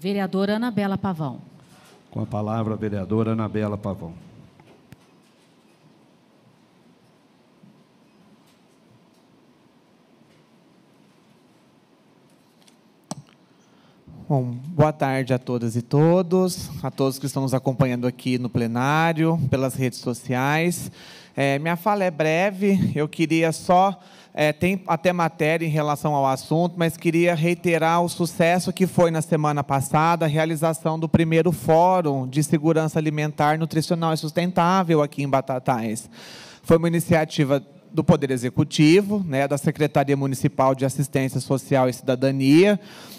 Vereadora Anabela Pavão. Com a palavra, a vereadora Anabela Pavão. Bom, boa tarde a todas e todos, a todos que estão nos acompanhando aqui no plenário, pelas redes sociais. É, minha fala é breve, eu queria só. É, tem até matéria em relação ao assunto, mas queria reiterar o sucesso que foi na semana passada a realização do primeiro Fórum de Segurança Alimentar, Nutricional e Sustentável aqui em Batatais. Foi uma iniciativa do Poder Executivo, né, da Secretaria Municipal de Assistência Social e Cidadania,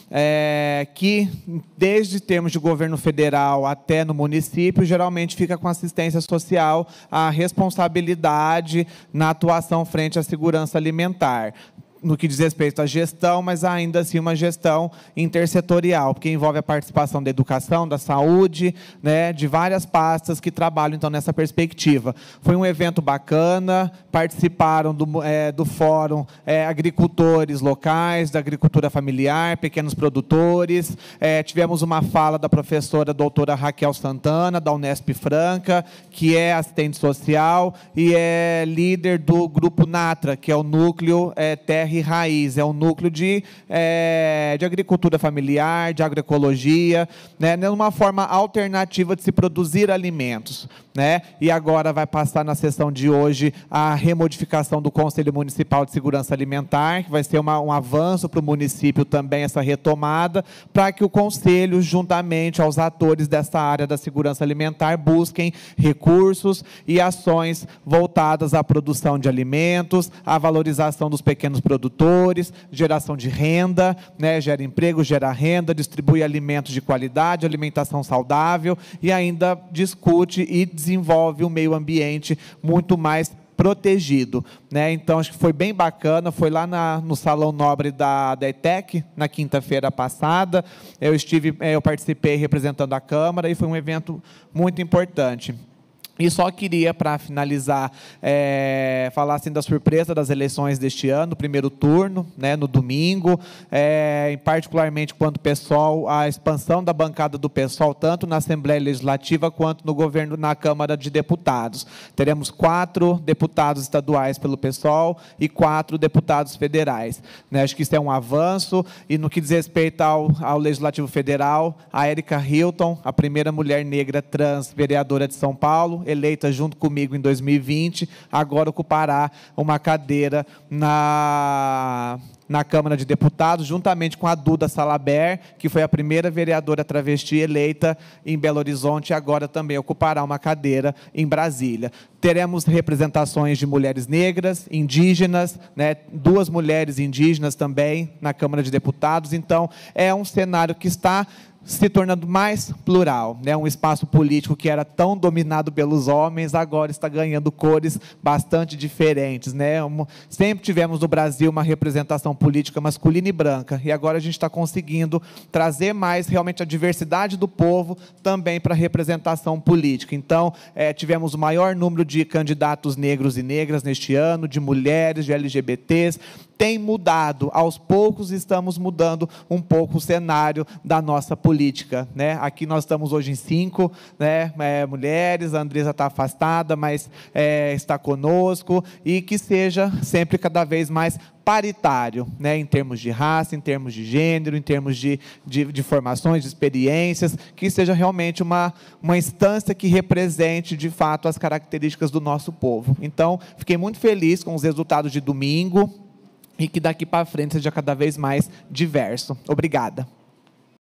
é, que, desde termos de governo federal até no município, geralmente fica com assistência social a responsabilidade na atuação frente à segurança alimentar no que diz respeito à gestão, mas ainda assim uma gestão intersetorial, porque envolve a participação da educação, da saúde, né, de várias pastas que trabalham então nessa perspectiva. Foi um evento bacana, participaram do, é, do fórum é, agricultores locais, da agricultura familiar, pequenos produtores. É, tivemos uma fala da professora doutora Raquel Santana, da Unesp Franca, que é assistente social e é líder do grupo NATRA, que é o núcleo é, Terra NR Raiz é um núcleo de, é, de agricultura familiar, de agroecologia, né, né, numa forma alternativa de se produzir alimentos. Né? E agora vai passar na sessão de hoje a remodificação do Conselho Municipal de Segurança Alimentar, que vai ser uma, um avanço para o município também essa retomada, para que o Conselho, juntamente aos atores dessa área da segurança alimentar, busquem recursos e ações voltadas à produção de alimentos, à valorização dos pequenos produtos produtores, geração de renda, né? gera emprego, gera renda, distribui alimentos de qualidade, alimentação saudável e ainda discute e desenvolve um meio ambiente muito mais protegido. Né? Então, acho que foi bem bacana. Foi lá na, no Salão Nobre da, da ETEC, na quinta-feira passada. Eu estive, eh, eu participei representando a Câmara e foi um evento muito importante. E só queria, para finalizar, é, falar assim, da surpresa das eleições deste ano, primeiro turno, né, no domingo, é, particularmente quanto PSOL, a expansão da bancada do PSOL, tanto na Assembleia Legislativa quanto no governo, na Câmara de Deputados. Teremos quatro deputados estaduais pelo PSOL e quatro deputados federais. Né, acho que isso é um avanço. E no que diz respeito ao, ao Legislativo Federal, a Érica Hilton, a primeira mulher negra trans vereadora de São Paulo, eleita junto comigo em 2020, agora ocupará uma cadeira na na Câmara de Deputados, juntamente com a Duda Salaber, que foi a primeira vereadora travesti eleita em Belo Horizonte e agora também ocupará uma cadeira em Brasília. Teremos representações de mulheres negras, indígenas, né, duas mulheres indígenas também na Câmara de Deputados. Então, é um cenário que está se tornando mais plural. Né? Um espaço político que era tão dominado pelos homens, agora está ganhando cores bastante diferentes. Né? Sempre tivemos no Brasil uma representação política masculina e branca, e agora a gente está conseguindo trazer mais realmente a diversidade do povo também para a representação política. Então, é, tivemos o maior número de candidatos negros e negras neste ano, de mulheres, de LGBTs, tem mudado. Aos poucos estamos mudando um pouco o cenário da nossa política. Né? Aqui nós estamos hoje em cinco né? É, mulheres, a Andresa está afastada, mas é, está conosco, e que seja sempre cada vez mais paritário, né, em termos de raça, em termos de gênero, em termos de, de, de, formações, de experiências, que seja realmente uma, uma instância que represente, de fato, as características do nosso povo. Então, fiquei muito feliz com os resultados de domingo, e que daqui para frente seja cada vez mais diverso. Obrigada.